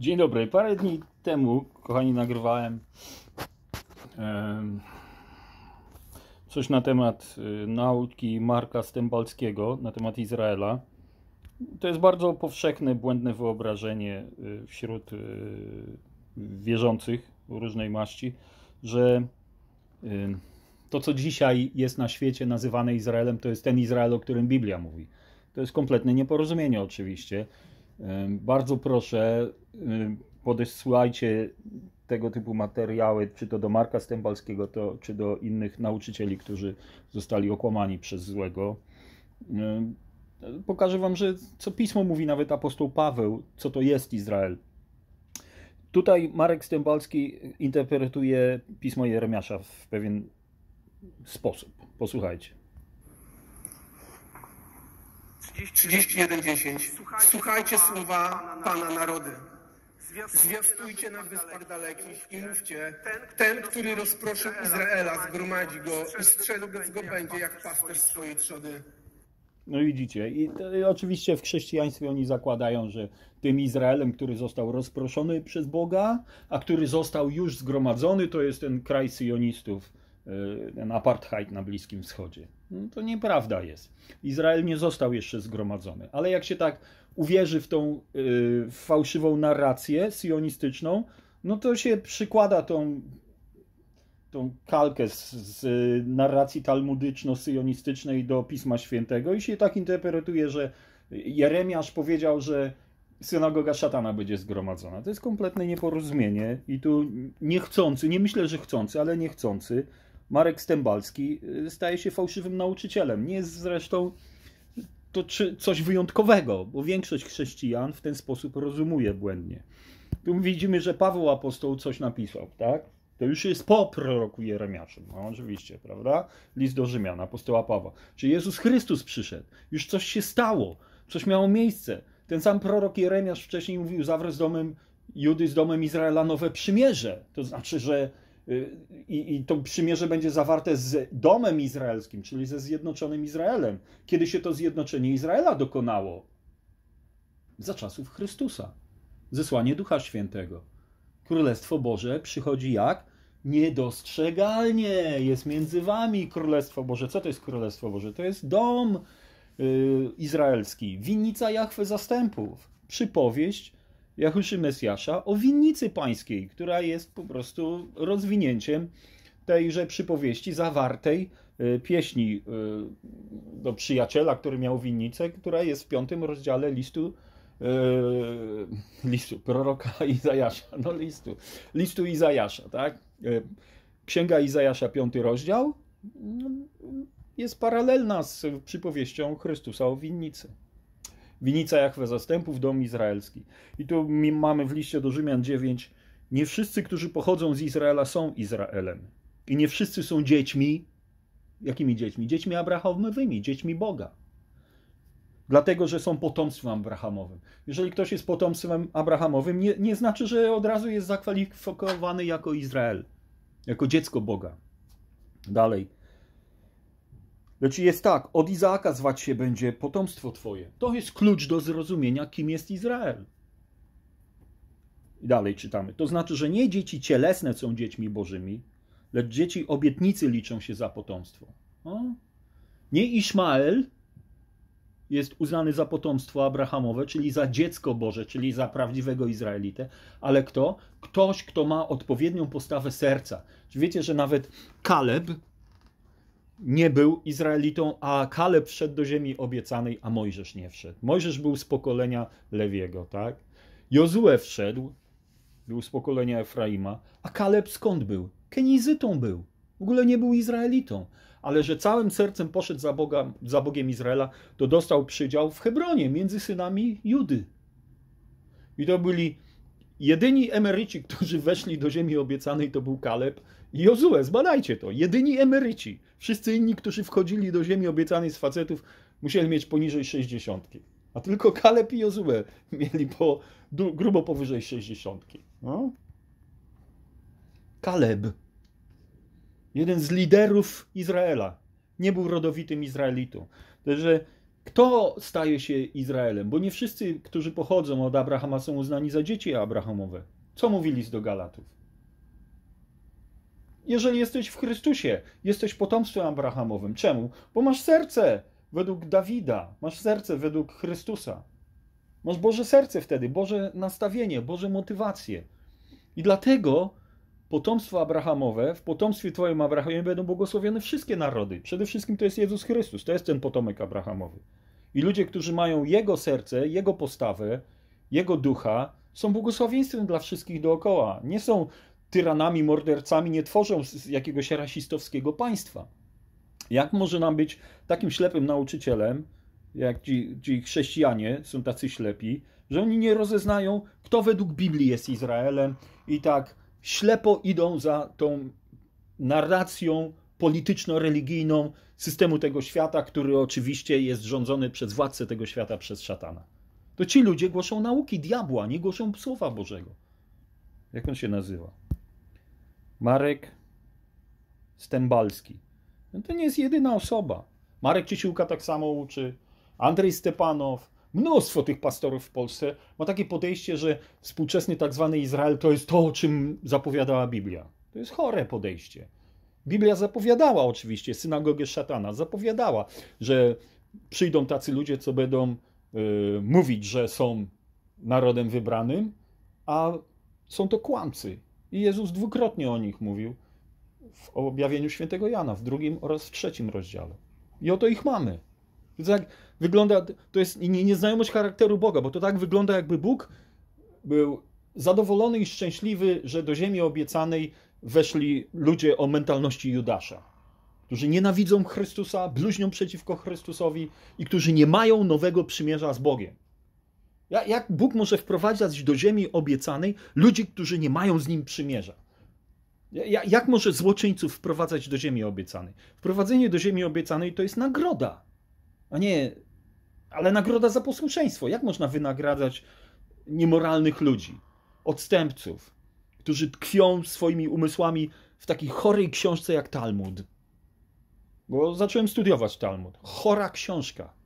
Dzień dobry. Parę dni temu, kochani, nagrywałem coś na temat y, nauki Marka Stębalskiego, na temat Izraela. To jest bardzo powszechne, błędne wyobrażenie y, wśród y, wierzących różnej maści, że to, co dzisiaj jest na świecie nazywane Izraelem, to jest ten Izrael, o którym Biblia mówi. To jest kompletne nieporozumienie, oczywiście. Bardzo proszę, podesyłajcie tego typu materiały, czy to do Marka Stępalskiego, to, czy do innych nauczycieli, którzy zostali okłamani przez złego. Pokażę wam, że co pismo mówi nawet apostoł Paweł, co to jest Izrael. Tutaj Marek Stępalski interpretuje pismo Jeremiasza w pewien sposób. Posłuchajcie. 31:10. Słuchajcie słowa Pana narody. Zwiastujcie na wyspach dalekich i mówcie, ten, który rozproszył Izraela, zgromadzi go i strzelbec go będzie jak pasterz swojej trzody. No widzicie, I, to, i oczywiście w chrześcijaństwie oni zakładają, że tym Izraelem, który został rozproszony przez Boga, a który został już zgromadzony, to jest ten kraj syjonistów ten y, apartheid na Bliskim Wschodzie. No, to nieprawda jest. Izrael nie został jeszcze zgromadzony, ale jak się tak uwierzy w tą y, fałszywą narrację sionistyczną, no to się przykłada tą, tą kalkę z, z narracji talmudyczno sionistycznej do Pisma Świętego i się tak interpretuje, że Jeremiasz powiedział, że synagoga szatana będzie zgromadzona. To jest kompletne nieporozumienie i tu niechcący, nie myślę, że chcący, ale niechcący, Marek Stembalski y, staje się fałszywym nauczycielem. Nie jest zresztą to coś wyjątkowego, bo większość chrześcijan w ten sposób rozumuje błędnie. Tu widzimy, że Paweł Apostoł coś napisał, tak? To już jest po proroku Jeremiaszu, no oczywiście, prawda? List do Rzymian, apostoła Pawła. Czy Jezus Chrystus przyszedł? Już coś się stało, coś miało miejsce. Ten sam prorok Jeremiasz wcześniej mówił, zawrę z domem Judy, z domem Izraela nowe przymierze. To znaczy, że Y, i, i to przymierze będzie zawarte z domem izraelskim, czyli ze zjednoczonym Izraelem. Kiedy się to zjednoczenie Izraela dokonało? Za czasów Chrystusa. Zesłanie Ducha Świętego. Królestwo Boże przychodzi jak? Niedostrzegalnie jest między wami Królestwo Boże. Co to jest Królestwo Boże? To jest dom y, izraelski, winnica Jachwy zastępów, przypowieść Jachuszy Mesjasza o winnicy pańskiej, która jest po prostu rozwinięciem tejże przypowieści zawartej e, pieśni e, do przyjaciela, który miał winnicę, która jest w piątym rozdziale listu e, listu proroka Izajasza, no listu, listu Izajasza, tak? Księga Izajasza, piąty rozdział, mm, jest paralelna z przypowieścią Chrystusa o winnicy. Winica Jahwe zastępów, dom izraelski. I tu mamy w liście do Rzymian 9, nie wszyscy, którzy pochodzą z Izraela są Izraelem. I nie wszyscy są dziećmi, jakimi dziećmi? Dziećmi Abrahamowymi, dziećmi Boga. Dlatego, że są potomstwem Abrahamowym. Jeżeli ktoś jest potomstwem Abrahamowym, nie, nie znaczy, że od razu jest zakwalifikowany jako Izrael, jako dziecko Boga. Dalej. Lecz jest tak, od Izaaka zwać się będzie potomstwo Twoje. To jest klucz do zrozumienia, kim jest Izrael. I dalej czytamy. To znaczy, że nie dzieci cielesne są dziećmi bożymi, lecz dzieci obietnicy liczą się za potomstwo. O? Nie Ishmael jest uznany za potomstwo Abrahamowe, czyli za dziecko Boże, czyli za prawdziwego Izraelitę, ale kto? Ktoś, kto ma odpowiednią postawę serca. Czy wiecie, że nawet Kaleb, nie był Izraelitą, a Kaleb wszedł do ziemi obiecanej, a Mojżesz nie wszedł. Mojżesz był z pokolenia Lewiego, tak? Jozue wszedł, był z pokolenia Efraima, a Kaleb skąd był? Kenizytą był. W ogóle nie był Izraelitą. Ale że całym sercem poszedł za, Boga, za Bogiem Izraela, to dostał przydział w Hebronie między synami Judy. I to byli jedyni emeryci, którzy weszli do ziemi obiecanej, to był Kaleb, Jozue, zbadajcie to. Jedyni emeryci. Wszyscy inni, którzy wchodzili do ziemi obiecanej z facetów, musieli mieć poniżej 60. A tylko Kaleb i Jozue mieli po, grubo powyżej 60. No. Kaleb, jeden z liderów Izraela, nie był rodowitym Izraelitą. Także kto staje się Izraelem? Bo nie wszyscy, którzy pochodzą od Abrahama, są uznani za dzieci Abrahamowe. Co mówili z do Galatów? jeżeli jesteś w Chrystusie, jesteś potomstwem Abrahamowym. Czemu? Bo masz serce według Dawida, masz serce według Chrystusa. Masz Boże serce wtedy, Boże nastawienie, Boże motywacje. I dlatego potomstwo Abrahamowe, w potomstwie Twoim Abrahamie będą błogosławione wszystkie narody. Przede wszystkim to jest Jezus Chrystus, to jest ten potomek Abrahamowy. I ludzie, którzy mają Jego serce, Jego postawę, Jego ducha, są błogosławieństwem dla wszystkich dookoła. Nie są tyranami, mordercami nie tworzą jakiegoś rasistowskiego państwa. Jak może nam być takim ślepym nauczycielem, jak ci, ci chrześcijanie są tacy ślepi, że oni nie rozeznają, kto według Biblii jest Izraelem i tak ślepo idą za tą narracją polityczno-religijną systemu tego świata, który oczywiście jest rządzony przez władcę tego świata, przez szatana. To ci ludzie głoszą nauki diabła, nie głoszą słowa Bożego. Jak on się nazywa? Marek Stembalski. No to nie jest jedyna osoba. Marek Ciesiłka tak samo uczy, Andrzej Stepanow, mnóstwo tych pastorów w Polsce ma takie podejście, że współczesny tak zwany Izrael to jest to, o czym zapowiadała Biblia. To jest chore podejście. Biblia zapowiadała oczywiście synagogę szatana, zapowiadała, że przyjdą tacy ludzie, co będą y, mówić, że są narodem wybranym, a są to kłamcy. I Jezus dwukrotnie o nich mówił w objawieniu świętego Jana, w drugim oraz w trzecim rozdziale. I oto ich mamy. tak wygląda, to jest nieznajomość charakteru Boga, bo to tak wygląda, jakby Bóg był zadowolony i szczęśliwy, że do ziemi obiecanej weszli ludzie o mentalności Judasza, którzy nienawidzą Chrystusa, bluźnią przeciwko Chrystusowi i którzy nie mają nowego przymierza z Bogiem. Jak Bóg może wprowadzać do ziemi obiecanej ludzi, którzy nie mają z nim przymierza? Jak może złoczyńców wprowadzać do ziemi obiecanej? Wprowadzenie do ziemi obiecanej to jest nagroda, a nie. Ale nagroda za posłuszeństwo. Jak można wynagradzać niemoralnych ludzi, odstępców, którzy tkwią swoimi umysłami w takiej chorej książce jak Talmud? Bo zacząłem studiować Talmud. Chora książka.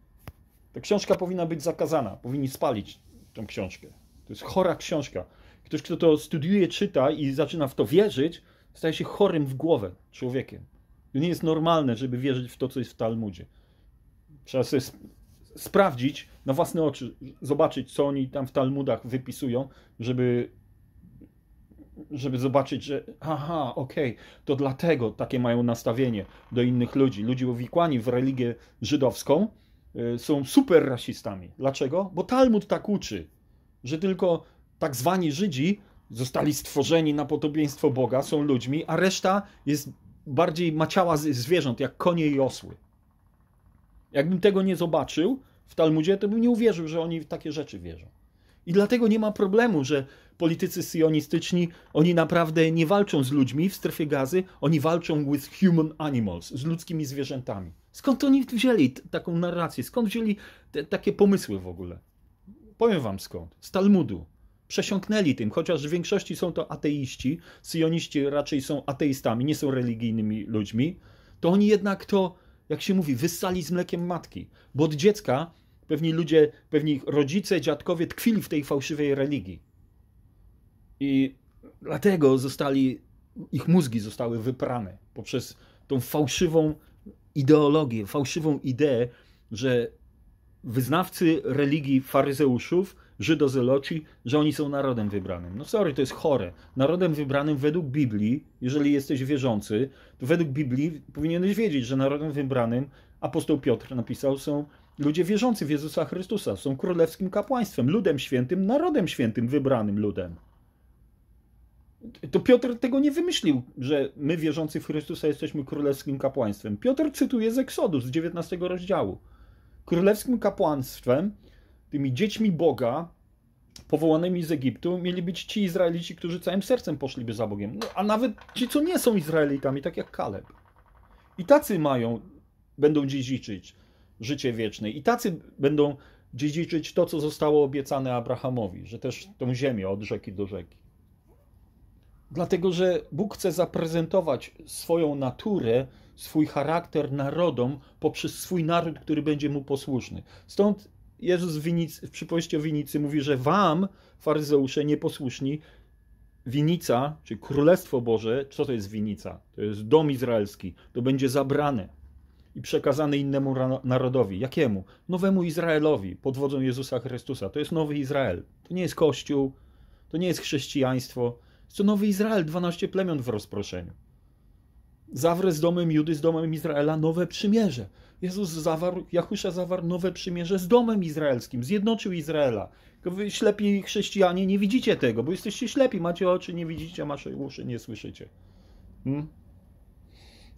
Ta książka powinna być zakazana, powinni spalić tą książkę. To jest chora książka. Ktoś, kto to studiuje, czyta i zaczyna w to wierzyć, staje się chorym w głowę człowiekiem. To nie jest normalne, żeby wierzyć w to, co jest w Talmudzie. Trzeba sobie sp sprawdzić na własne oczy, zobaczyć, co oni tam w Talmudach wypisują, żeby, żeby zobaczyć, że aha, okej, okay, to dlatego takie mają nastawienie do innych ludzi. Ludzie uwikłani w religię żydowską Y, są super rasistami. Dlaczego? Bo Talmud tak uczy, że tylko tak zwani Żydzi zostali stworzeni na podobieństwo Boga, są ludźmi, a reszta jest bardziej ma ciała zwierząt, jak konie i osły. Jakbym tego nie zobaczył w Talmudzie, to bym nie uwierzył, że oni w takie rzeczy wierzą. I dlatego nie ma problemu, że politycy sionistyczni, oni naprawdę nie walczą z ludźmi w strefie gazy, oni walczą with human animals, z ludzkimi zwierzętami. Skąd oni wzięli taką narrację? Skąd wzięli te, takie pomysły w ogóle? Powiem wam skąd. Z Talmudu. Przesiąknęli tym, chociaż w większości są to ateiści, syjoniści raczej są ateistami, nie są religijnymi ludźmi, to oni jednak to, jak się mówi, wyssali z mlekiem matki. Bo od dziecka pewni ludzie, pewni rodzice, dziadkowie tkwili w tej fałszywej religii i dlatego zostali, ich mózgi zostały wyprane poprzez tą fałszywą ideologię, fałszywą ideę, że wyznawcy religii faryzeuszów, żydozeloci, że oni są narodem wybranym. No sorry, to jest chore. Narodem wybranym według Biblii, jeżeli jesteś wierzący, to według Biblii powinieneś wiedzieć, że narodem wybranym, apostoł Piotr napisał, są ludzie wierzący w Jezusa Chrystusa, są królewskim kapłaństwem, ludem świętym, narodem świętym, wybranym ludem to Piotr tego nie wymyślił, że my wierzący w Chrystusa jesteśmy królewskim kapłaństwem. Piotr cytuje z Eksodus, z 19 rozdziału. Królewskim kapłaństwem, tymi dziećmi Boga, powołanymi z Egiptu, mieli być ci Izraelici, którzy całym sercem poszliby za Bogiem. No, a nawet ci, co nie są Izraelitami, tak jak Kaleb. I tacy mają, będą dziedziczyć życie wieczne. I tacy będą dziedziczyć to, co zostało obiecane Abrahamowi, że też tą ziemię od rzeki do rzeki. Dlatego, że Bóg chce zaprezentować swoją naturę, swój charakter narodom poprzez swój naród, który będzie mu posłuszny. Stąd Jezus w, winicy, w przypowieści o winicy mówi, że wam, faryzeusze nieposłuszni, winica, czy Królestwo Boże, co to jest winica? To jest dom izraelski, to będzie zabrane i przekazane innemu narodowi. Jakiemu? Nowemu Izraelowi, pod wodzą Jezusa Chrystusa. To jest nowy Izrael. To nie jest Kościół, to nie jest chrześcijaństwo, to nowy Izrael, 12 plemion w rozproszeniu. Zawrę z domem Judy, z domem Izraela nowe przymierze. Jezus zawarł, Jachusza zawarł nowe przymierze z domem izraelskim, zjednoczył Izraela. Wy ślepi chrześcijanie nie widzicie tego, bo jesteście ślepi, macie oczy, nie widzicie, macie uszy, nie słyszycie. Hmm?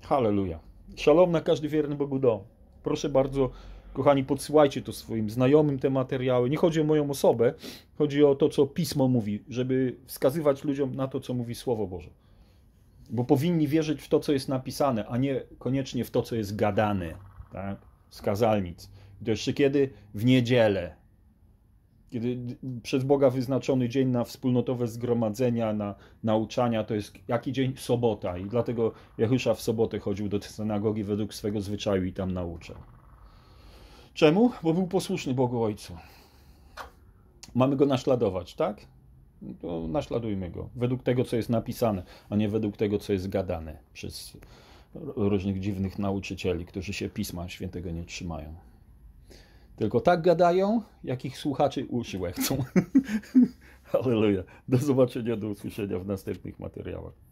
Halleluja. Szalom na każdy wierny Bogu dom. Proszę bardzo, Kochani, podsyłajcie to swoim znajomym te materiały. Nie chodzi o moją osobę, chodzi o to, co pismo mówi, żeby wskazywać ludziom na to, co mówi Słowo Boże. Bo powinni wierzyć w to, co jest napisane, a nie koniecznie w to, co jest gadane tak? z kazalnic. I to jeszcze kiedy? W niedzielę. Kiedy przez Boga wyznaczony dzień na wspólnotowe zgromadzenia, na nauczania, to jest jaki dzień? Sobota. I dlatego Jehusza w sobotę chodził do synagogi według swego zwyczaju i tam nauczał. Czemu? Bo był posłuszny Bogu Ojcu. Mamy go naśladować, tak? No to naśladujmy go według tego, co jest napisane, a nie według tego, co jest gadane przez różnych dziwnych nauczycieli, którzy się Pisma Świętego nie trzymają. Tylko tak gadają, jakich słuchaczy uszy łechcą. Do zobaczenia, do usłyszenia w następnych materiałach.